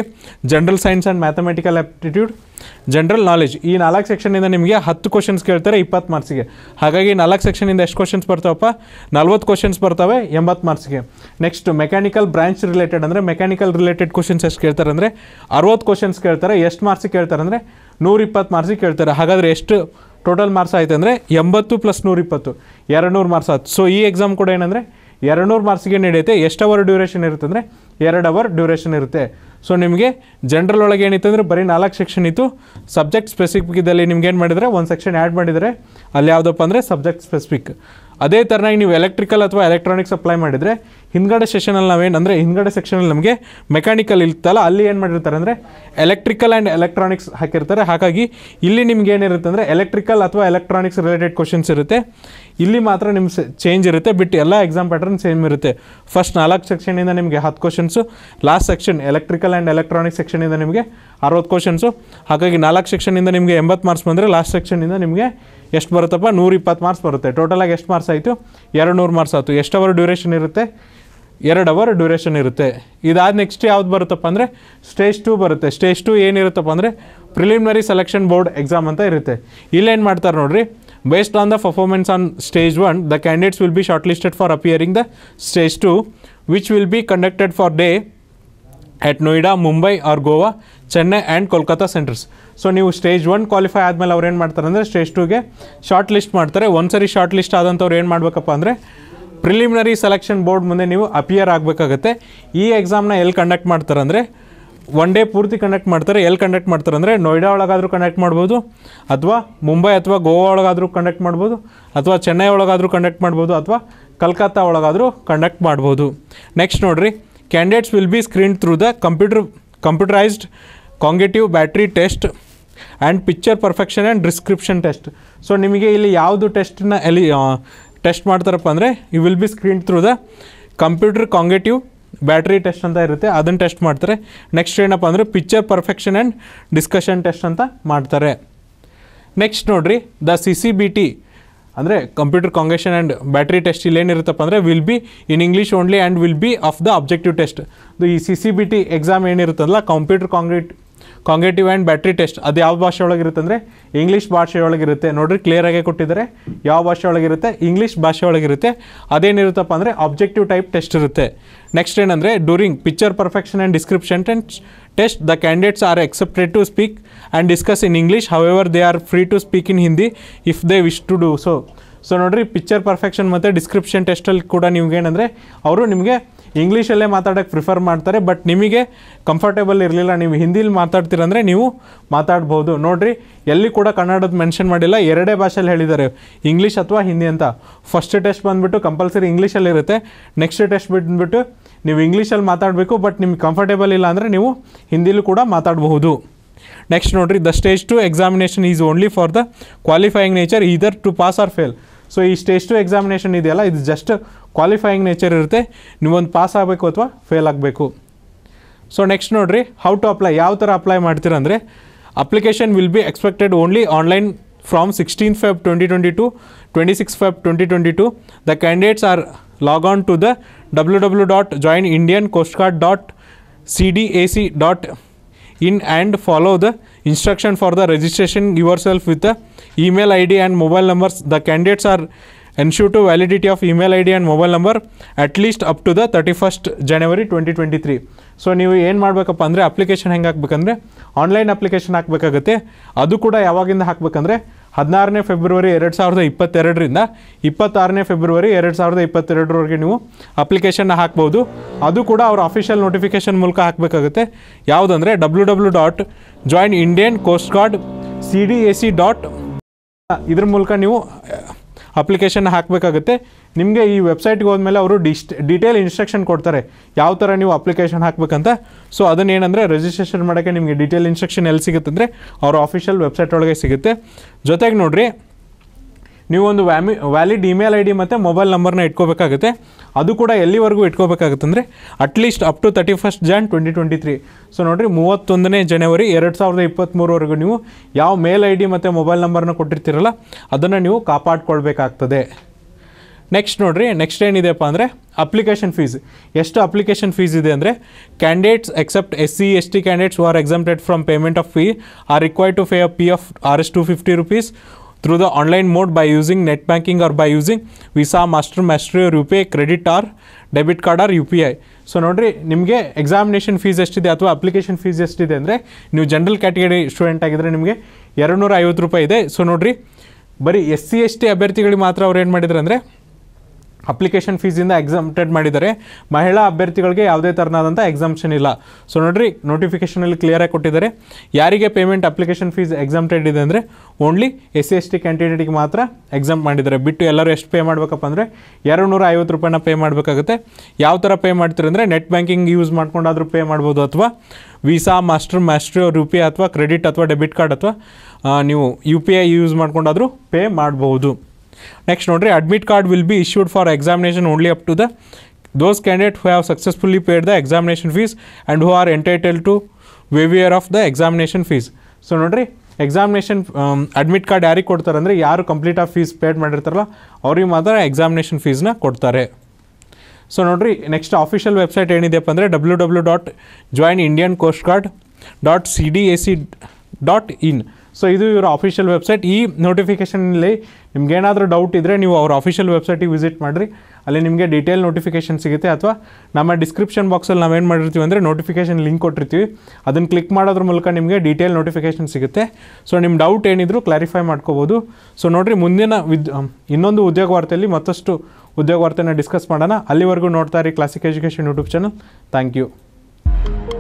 general science and mathematical aptitude general knowledge ಈ ನಾಲ್ಕು ಸೆಕ್ಷನಿಂದ ನಿಮಗೆ ಹತ್ತು ಕ್ವಶನ್ಸ್ ಕೇಳ್ತಾರೆ ಇಪ್ಪತ್ತು ಮಾರ್ಕ್ಸಿಗೆ ಹಾಗಾಗಿ ನಾಲ್ಕು ಸೆಕ್ಷನಿಂದ ಎಷ್ಟು ಕ್ವಶನ್ಸ್ ಬರ್ತಾವಪ್ಪ ನಲ್ವತ್ತು ಕ್ವಶನ್ಸ್ ಬರ್ತವೆ ಎಂಬತ್ತು ಮಾರ್ಕ್ಸ್ಗೆ ನೆಕ್ಸ್ಟ್ ಮೆಕ್ಯಾನಿಕಲ್ ಬ್ರಾಂಚ್ ರಿಲೇಟೆಡ್ ಅಂದರೆ ಮೆಕ್ಯಾನಿಕಲ್ ರಿಲೇಟೆಡ್ ಕ್ವಶನ್ಸ್ ಎಷ್ಟು ಕೇಳ್ತಾರೆ ಅಂದರೆ ಅರುವತ್ತು ಕ್ವಶನ್ಸ್ ಕೇಳ್ತಾರೆ ಎಷ್ಟು ಮಾರ್ಕ್ಸಿಗೆ ಕೇಳ್ತಾರೆ ಅಂದರೆ ನೂರಿಪ್ಪತ್ತು ಮಾರ್ಕ್ಸಿಗೆ ಕೇಳ್ತಾರೆ ಹಾಗಾದರೆ ಎಷ್ಟು ಟೋಟಲ್ ಮಾರ್ಕ್ಸ್ ಆಯಿತು ಅಂದರೆ ಎಂಬತ್ತು ಪ್ಲಸ್ ನೂರಿಪ್ಪತ್ತು ಎರಡು ನೂರು ಮಾರ್ಕ್ಸ್ ಆಯ್ತು ಸೊ ಈ ಎಕ್ಸಾಮ್ ಕೂಡ ಏನಂದರೆ ಎರಡು ನೂರು ಮಾರ್ಕ್ಸ್ಗೆ ನಡೆಯುತ್ತೆ ಎಷ್ಟು ಅವರ್ ಡ್ಯೂರೇಷನ್ ಇರುತ್ತೆ ಅಂದರೆ ಎರಡು ಅವರ್ ಡ್ಯೂರೇಷನ್ ಇರುತ್ತೆ ಸೊ ನಿಮಗೆ ಜನ್ರಲ್ ಒಳಗೆ ಏನಿತ್ತು ಅಂದರೆ ಬರೀ ನಾಲ್ಕು ಸೆಕ್ಷನ್ ಇತ್ತು ಸಬ್ಜೆಕ್ಟ್ ಸ್ಪೆಸಿಫಿಕ್ ಇದ್ದಲ್ಲಿ ನಿಮ್ಗೆ ಏನು ಮಾಡಿದರೆ ಒಂದು ಸೆಕ್ಷನ್ ಆ್ಯಡ್ ಮಾಡಿದರೆ ಅಲ್ಲಿ ಯಾವುದಪ್ಪ ಅಂದರೆ ಸಬ್ಜೆಕ್ಟ್ ಸ್ಪೆಸಿಫಿಕ್ ಅದೇ ಥರನಾಗಿ ನೀವು ಎಲೆಕ್ಟ್ರಿಕಲ್ ಅಥವಾ ಎಲೆಕ್ಟ್ರಾನಿಕ್ಸ್ ಅಪ್ಲೈ ಮಾಡಿದರೆ ಹಿಂದ್ಗಡೆ ಸೆಷನಲ್ಲಿ ನಾವೇನು ಅಂದರೆ ಹಿಂದ್ಗಡೆ ಸೆಕ್ಷನಲ್ಲಿ ನಮಗೆ ಮೆಕ್ಯಾನಿಕಲ್ ಇರ್ತಲ್ಲ ಅಲ್ಲಿ ಏನು ಮಾಡಿರ್ತಾರೆ ಅಂದರೆ ಎಲೆಕ್ಟ್ರಿಕಲ್ ಆ್ಯಂಡ್ ಎಲೆಕ್ಟ್ರಾನಿಕ್ಸ್ ಹಾಕಿರ್ತಾರೆ ಹಾಗಾಗಿ ಇಲ್ಲಿ ನಿಮ್ಗೆ ಏನಿರುತ್ತೆ ಅಂದರೆ ಎಲೆಕ್ಟ್ರಿಕಲ್ ಅಥವಾ ಎಲೆಕ್ಟ್ರಾನಿಕ್ಸ್ ರಿಲೇಟೆಡ್ ಕ್ವಶನ್ಸ್ ಇರುತ್ತೆ ಇಲ್ಲಿ ಮಾತ್ರ ನಿಮ್ಮ ಚೇಂಜ್ ಇರುತ್ತೆ ಬಿಟ್ಟು ಎಲ್ಲ ಎಕ್ಸಾಮ್ ಪ್ಯಾಟರ್ನ್ ಸೇಮ್ ಇರುತ್ತೆ ಫಸ್ಟ್ ನಾಲ್ಕು ಸೆಕ್ಷನಿಂದ ನಿಮಗೆ ಹತ್ತು questions last section electrical and electronics ಸೆಕ್ಷನಿಂದ ನಿಮಗೆ ಅರವತ್ತು ಕ್ವಶನ್ಸು ಹಾಗಾಗಿ ನಾಲ್ಕು ಸೆಕ್ಷನಿಂದ ನಿಮಗೆ ಎಂಬತ್ತು ಮಾರ್ಕ್ಸ್ ಬಂದರೆ ಲಾಸ್ಟ್ ಸೆಕ್ಷನಿಂದ ನಿಮಗೆ ಎಷ್ಟು ಬರುತ್ತಪ್ಪ ನೂರಿಪ್ಪತ್ತು ಮಾರ್ಕ್ಸ್ ಬರುತ್ತೆ ಟೋಟಲಾಗಿ ಎಷ್ಟು ಮಾರ್ಕ್ಸ್ ಆಯಿತು ಎರಡು ನೂರು ಮಾರ್ಕ್ಸ್ ಆಯಿತು ಎಷ್ಟು ಅವರ್ ಡ್ಯೂರೇಷನ್ ಇರುತ್ತೆ ಎರಡು ಅವರ್ ಡ್ಯೂರೇಷನ್ ಇರುತ್ತೆ ಇದಾದ ನೆಕ್ಸ್ಟ್ ಯಾವ್ದು ಬರುತ್ತಪ್ಪ ಅಂದರೆ ಸ್ಟೇಜ್ ಟೂ ಬರುತ್ತೆ ಸ್ಟೇಜ್ ಟೂ ಏನಿರುತ್ತಪ್ಪ ಅಂದರೆ ಪ್ರಿಲಿಮಿನರಿ ಸೆಲೆಕ್ಷನ್ ಬೋರ್ಡ್ ಎಕ್ಸಾಮ್ ಅಂತ ಇರುತ್ತೆ ಇಲ್ಲೇನು ಮಾಡ್ತಾರೆ ನೋಡ್ರಿ based on the performance on stage one the candidates will be short listed for appearing the stage two which will be conducted for day at Noida Mumbai or Goa Chennai and Kolkata centres so ನೀವು stage one qualify ಆದಮೇಲೆ ಅವ್ರು ಏನು ಮಾಡ್ತಾರೆ ಅಂದರೆ stage ಟೂಗೆ short list ಮಾಡ್ತಾರೆ ಒಂದು ಸರಿ short list ಆದಂಥವ್ರು ಏನು ಮಾಡಬೇಕಪ್ಪ ಅಂದರೆ ಪ್ರಿಲಿಮಿನರಿ ಸೆಲೆಕ್ಷನ್ ಬೋರ್ಡ್ ಮುಂದೆ ನೀವು ಅಪಿಯರ್ ಆಗಬೇಕಾಗತ್ತೆ ಈ ಎಕ್ಸಾಮ್ನ ಎಲ್ಲಿ ಕಂಡಕ್ಟ್ ಮಾಡ್ತಾರೆ ಅಂದರೆ ಒನ್ ಡೇ ಪೂರ್ತಿ ಕಂಡಕ್ಟ್ ಮಾಡ್ತಾರೆ ಎಲ್ಲಿ ಕಂಡಕ್ಟ್ ಮಾಡ್ತಾರೆ ಅಂದರೆ ನೋಯ್ಡಾ ಒಳಗಾದರೂ ಕಂಡಕ್ಟ್ ಮಾಡ್ಬೋದು ಅಥವಾ ಮುಂಬೈ ಅಥವಾ ಗೋವಾ ಒಳಗಾದರೂ ಕಂಡಕ್ಟ್ ಮಾಡ್ಬೋದು ಅಥವಾ ಚೆನ್ನೈ ಒಳಗಾದರೂ ಕಂಡಕ್ಟ್ ಮಾಡ್ಬೋದು ಅಥವಾ ಕಲ್ಕತ್ತಾ ಒಳಗಾದರೂ ಕಂಡಕ್ಟ್ ಮಾಡ್ಬೋದು ನೆಕ್ಸ್ಟ್ ನೋಡಿರಿ candidates will be screen through the computer computerised cognitive battery test and picture perfection and description test so ನಿಮಗೆ ಇಲ್ಲಿ ಯಾವುದು ಟೆಸ್ಟನ್ನ ಎಲ್ಲಿ ಟೆಸ್ಟ್ ಮಾಡ್ತಾರಪ್ಪ ಅಂದರೆ you will be screen through the computer cognitive battery test ಅಂತ ಇರುತ್ತೆ ಅದನ್ನು ಟೆಸ್ಟ್ ಮಾಡ್ತಾರೆ ನೆಕ್ಸ್ಟ್ ಏನಪ್ಪ ಅಂದರೆ picture perfection and discussion test ಅಂತ ಮಾಡ್ತಾರೆ ನೆಕ್ಸ್ಟ್ ನೋಡಿರಿ the C C B T ಅಂದರೆ ಕಂಪ್ಯೂಟರ್ ಕಾಂಗ್ರೆಷನ್ ಆ್ಯಂಡ್ ಬ್ಯಾಟ್ರಿ ಟೆಸ್ಟ್ ಇಲ್ಲೇನಿರುತ್ತಪ್ಪ ಅಂದರೆ will be in English only and will be of the objective test the ಈ C C B T exam ಏನಿರುತ್ತಲ್ಲ computer ಕಾಂಗ್ರೀಟ್ cognitive and battery test ಅದು ಯಾವ ಭಾಷೆ ಒಳಗಿರುತ್ತೆ ಅಂದರೆ ಇಂಗ್ಲೀಷ್ ಭಾಷೆಯೊಳಗಿರುತ್ತೆ ಒಳಗಿರುತ್ತೆ ನೋಡಿರಿ ಕ್ಲಿಯರಾಗೇ ಕೊಟ್ಟಿದ್ದಾರೆ ಯಾವ ಭಾಷೆ ಒಳಗಿರುತ್ತೆ ಇಂಗ್ಲೀಷ್ ಭಾಷೆ ಒಳಗಿರುತ್ತೆ ಅದೇನಿರುತ್ತಪ್ಪ ಅಂದರೆ ಆಬ್ಜೆಕ್ಟಿವ್ ಟೈಪ್ ಟೆಸ್ಟ್ ಇರುತ್ತೆ ನೆಕ್ಸ್ಟ್ ಏನಂದರೆ during picture perfection and description and test the candidates are expected to speak and discuss in English how they are free to speak in Hindi if they wish to do so so ನೋಡಿರಿ picture perfection ಮತ್ತು description ಟೆಸ್ಟಲ್ಲಿ ಕೂಡ ನಿಮ್ಗೆ ಏನಂದರೆ ಅವರು ನಿಮಗೆ ಇಂಗ್ಲೀಷಲ್ಲೇ ಮಾತಾಡೋಕ್ಕೆ prefer ಮಾಡ್ತಾರೆ ಬಟ್ ನಿಮಗೆ ಕಂಫರ್ಟೇಬಲ್ ಇರಲಿಲ್ಲ ನೀವು ಹಿಂದಿಲಿ ಮಾತಾಡ್ತೀರಂದರೆ ನೀವು ಮಾತಾಡ್ಬೋದು ನೋಡಿರಿ ಎಲ್ಲಿ ಕೂಡ ಕನ್ನಡದ ಮೆನ್ಷನ್ ಮಾಡಿಲ್ಲ ಎರಡೇ ಭಾಷೆಯಲ್ಲಿ ಹೇಳಿದ್ದಾರೆ ಇಂಗ್ಲೀಷ್ ಅಥವಾ ಹಿಂದಿ ಅಂತ ಫಸ್ಟ್ ಟೆಸ್ಟ್ ಬಂದುಬಿಟ್ಟು ಕಂಪಲ್ಸರಿ ಇರುತ್ತೆ ನೆಕ್ಸ್ಟ್ ಟೆಸ್ಟ್ ಬಿಟ್ಬಿಟ್ಟು ನೀವು ಇಂಗ್ಲೀಷಲ್ಲಿ ಮಾತಾಡಬೇಕು ಬಟ್ ನಿಮ್ಗೆ ಕಂಫರ್ಟೇಬಲ್ ಇಲ್ಲ ಅಂದರೆ ನೀವು ಹಿಂದಿಲೂ ಕೂಡ ಮಾತಾಡಬಹುದು ನೆಕ್ಸ್ಟ್ ನೋಡಿರಿ the stage two examination is only for the qualifying nature either to pass or fail so ಈ ಸ್ಟೇಜ್ ಟು ಎಕ್ಸಾಮಿನೇಷನ್ ಇದೆಯಲ್ಲ ಇದು ಜಸ್ಟ್ ಕ್ವಾಲಿಫೈಯಿಂಗ್ ನೇಚರ್ ಇರುತ್ತೆ ನೀವೊಂದು ಪಾಸ್ ಆಗಬೇಕು ಅಥವಾ ಫೇಲ್ ಆಗಬೇಕು ಸೊ ನೆಕ್ಸ್ಟ್ ನೋಡಿರಿ ಹೌ ಟು ಅಪ್ಲೈ ಯಾವ ಥರ ಅಪ್ಲೈ ಮಾಡ್ತೀರಂದರೆ application will be expected only online from sixteen Feb twenty twenty two twenty six Feb twenty twenty two the candidates are log on to the W W dot join Indian coast Guard dot C D A C dot in and follow the Instruction for the registration yourself with the email ID and mobile numbers. The candidates are ensured to validity of email ID and mobile number at least up to the 31st January 2023. so application so online application act ಅಂದರೆ application ಹೆಂಗೆ ಹಾಕ್ಬೇಕಂದ್ರೆ online application ಹಾಕಬೇಕಾಗತ್ತೆ ಅದು ಕೂಡ ಯಾವಾಗಿಂದ ಹಾಕಬೇಕಂದ್ರೆ ಹದಿನಾರನೇ February ಎರಡು ಸಾವಿರದ ಇಪ್ಪತ್ತೆರಡರಿಂದ ಇಪ್ಪತ್ತಾರನೇ ಫೆಬ್ರವರಿ ಎರಡು ಸಾವಿರದ ಇಪ್ಪತ್ತೆರಡರವರೆಗೆ ನೀವು ಅಪ್ಲಿಕೇಶನ್ನ ಹಾಕ್ಬೋದು ಅದು ಕೂಡ ಅವ್ರ ಅಫಿಷಿಯಲ್ ನೋಟಿಫಿಕೇಶನ್ ಮೂಲಕ ಹಾಕಬೇಕಾಗುತ್ತೆ ಯಾವುದಂದರೆ W W dot join Indian coast Guard C D A C dot ಇದ್ರ ಮೂಲಕ ನೀವು ಅಪ್ಲಿಕೇಶನ್ ಹಾಕಬೇಕಾಗುತ್ತೆ ನಿಮಗೆ ಈ ವೆಬ್ಸೈಟ್ಗೆ ಹೋದ್ಮೇಲೆ ಅವರು ಡಿಸ್ಟ್ ಡೀಟೇಲ್ ಇನ್ಸ್ಟ್ರಕ್ಷನ್ ಕೊಡ್ತಾರೆ ಯಾವ ಥರ ನೀವು ಅಪ್ಲಿಕೇಶನ್ ಹಾಕಬೇಕಂತ ಸೊ ಏನಂದ್ರೆ ರಿಜಿಸ್ಟ್ರೇಷನ್ ಮಾಡೋಕ್ಕೆ ನಿಮಗೆ ಡೀಟೇಲ್ ಇನ್ಸ್ಟ್ರಕ್ಷನ್ ಎಲ್ಲಿ ಸಿಗುತ್ತೆ ಅಂದರೆ ಅವರ ಆಫಿಷಿಯಲ್ ವೆಬ್ಸೈಟ್ ಒಳಗೆ ಸಿಗುತ್ತೆ ಜೊತೆಗೆ ನೋಡಿರಿ ನೀವು ಒಂದು ವ್ಯಾಮಿ ವ್ಯಾಲಿಡ್ ಇಮೇಲ್ ಐ ಡಿ ಮತ್ತು ಮೊಬೈಲ್ ನಂಬರ್ನ ಇಟ್ಕೋಬೇಕಾಗುತ್ತೆ ಅದು ಕೂಡ ಎಲ್ಲಿವರೆಗೂ ಇಟ್ಕೋಬೇಕಾಗುತ್ತೆ ಅಂದರೆ at least up to thirty first Jan twenty twenty three so ನೋಡಿರಿ ಮೂವತ್ತೊಂದನೇ ಜನವರಿ ಎರಡು ಸಾವಿರದ ಇಪ್ಪತ್ತ್ಮೂರವರೆಗೂ ನೀವು ಯಾವ ಮೇಲ್ ಐ ಡಿ ಮತ್ತು ಮೊಬೈಲ್ ನಂಬರ್ನ ಕೊಟ್ಟಿರ್ತೀರಲ್ಲ ಅದನ್ನು ನೀವು ಕಾಪಾಡ್ಕೊಳ್ಬೇಕಾಗ್ತದೆ ನೆಕ್ಸ್ಟ್ ನೋಡಿರಿ ನೆಕ್ಸ್ಟ್ ಏನಿದೆಪ್ಪ ಅಂದರೆ ಅಪ್ಲಿಕೇಶನ್ ಫೀಸ್ ಎಷ್ಟು ಅಪ್ಲಿಕೇಶನ್ ಫೀಸ್ ಇದೆ ಅಂದರೆ candidates except S C S T candidates are exempted from payment of fee are required to pay a fee of R S two fifty rupees through the online mode by using net banking or by using Visa, Master, Master, Rupee, Credit or debit card or U P I so ನೋಡಿರಿ ನಿಮಗೆ examination fees ಎಷ್ಟಿದೆ ಅಥವಾ application fees ಎಷ್ಟಿದೆ ಅಂದರೆ ನೀವು general category student ಆಗಿದ್ದರೆ ನಿಮಗೆ ಎರಡು ನೂರ ಐವತ್ತು ರೂಪಾಯಿ ಇದೆ ಸೊ ನೋಡಿರಿ ಬರೀ ಎಸ್ ಸಿ ಎಸ್ ಟಿ ಅಭ್ಯರ್ಥಿಗಳಿಗೆ ಮಾತ್ರ ಅವ್ರು ಏನು ಮಾಡಿದ್ರು ಅಂದರೆ ಅಪ್ಲಿಕೇಶನ್ ಫೀಸಿಂದ ಎಕ್ಸಮ್ಟೆಡ್ ಮಾಡಿದರೆ ಮಹಿಳಾ ಅಭ್ಯರ್ಥಿಗಳಿಗೆ ಯಾವುದೇ ಥರನಾದಂಥ ಎಕ್ಸಾಮ್ಷನ್ ಇಲ್ಲ ಸೊ ನೋಡಿರಿ ನೋಟಿಫಿಕೇಷನಲ್ಲಿ ಕ್ಲಿಯರಾಗಿ ಕೊಟ್ಟಿದ್ದಾರೆ ಯಾರಿಗೆ ಪೇಮೆಂಟ್ ಅಪ್ಲಿಕೇಶನ್ ಫೀಸ್ ಎಕ್ಸಾಮ್ಟೆಡ್ ಇದೆ ಅಂದರೆ only S C S T ಕ್ಯಾಂಡಿಡೇಟಿಗೆ ಮಾತ್ರ ಎಕ್ಸಾಮ್ ಮಾಡಿದ್ದಾರೆ ಬಿಟ್ಟು ಎಲ್ಲರೂ ಎಷ್ಟು ಪೇ ಮಾಡಬೇಕಪ್ಪ ಅಂದರೆ ಎರಡು ನೂರ ಐವತ್ತು ರೂಪಾಯಿನ ಪೇ ಮಾಡಬೇಕಾಗುತ್ತೆ ಯಾವ ಥರ ಪೇ ಮಾಡ್ತೀರಿ ಅಂದರೆ ನೆಟ್ ಬ್ಯಾಂಕಿಂಗ್ ಯೂಸ್ ಮಾಡ್ಕೊಂಡಾದರೂ ಪೇ ಮಾಡ್ಬೋದು ಅಥವಾ ವೀಸಾ ಮಾಸ್ಟರ್ ಮಾಸ್ಟ್ರ್ ರುಪಿ ಅಥವಾ ಕ್ರೆಡಿಟ್ ಅಥವಾ ಡೆಬಿಟ್ ಕಾರ್ಡ್ ಅಥವಾ ನೀವು ಯು ಪಿ ಐ ಯೂಸ್ ಮಾಡ್ಕೊಂಡಾದರೂ ಪೇ ಮಾಡಬಹುದು नेक्स्ट नोड़ रही admit card will be issued for examination only up to the those candidate who have successfully paid the examination fees and who are entitled to waiver of the examination fees so नोड़ी examination admit card यार को यार complete fees paid मतलब मात्र examination फीसन को so नोड़ी next official website ऐनपंद्रे W W dot join Indian Coast Guard dot C D A C dot in so ಇದು ಇವರ ಆಫಿಷಿಯಲ್ ವೆಬ್ಸೈಟ್ ಈ ನೋಟಿಫಿಕೇಷನಲ್ಲಿ ನಿಮ್ಗೇನಾದರೂ ಡೌಟ್ ಇದ್ದರೆ ನೀವು ಅವ್ರ ಅಫಿಷಿಯಲ್ ವೆಬ್ಸೈಟಿಗೆ ವಿಸಿಟ್ ಮಾಡಿರಿ ಅಲ್ಲಿ ನಿಮಗೆ ಡೀಟೇಲ್ ನೋಟಿಫಿಕೇಷನ್ ಸಿಗುತ್ತೆ ಅಥವಾ ನಮ್ಮ ಡಿಸ್ಕ್ರಿಪ್ಷನ್ ಬಾಕ್ಸಲ್ಲಿ ನಾವೇನು ಮಾಡಿರ್ತೀವಿ ಅಂದರೆ ನೋಟಿಫಿಕೇಷನ್ ಲಿಂಕ್ ಕೊಟ್ಟಿರ್ತೀವಿ ಅದನ್ನು ಕ್ಲಿಕ್ ಮಾಡೋದ್ರ ಮೂಲಕ ನಿಮಗೆ ಡೀಟೇಲ್ ನೋಟಿಫಿಕೇಷನ್ ಸಿಗುತ್ತೆ ಸೊ ನಿಮ್ಮ ಡೌಟ್ ಏನಿದ್ರು ಕ್ಲಾರಿಫೈ ಮಾಡ್ಕೋಬೋದು ಸೊ ನೋಡಿರಿ ಮುಂದಿನ ವಿದ್ ಇನ್ನೊಂದು ಉದ್ಯೋಗ ವಾರ್ತೆಯಲ್ಲಿ ಮತ್ತಷ್ಟು ಉದ್ಯೋಗ ವಾರ್ತೆನ ಡಿಸ್ಕಸ್ ಮಾಡೋಣ ಅಲ್ಲಿವರೆಗೂ ನೋಡ್ತಾ ಇರಿ Classic education YouTube channel thank you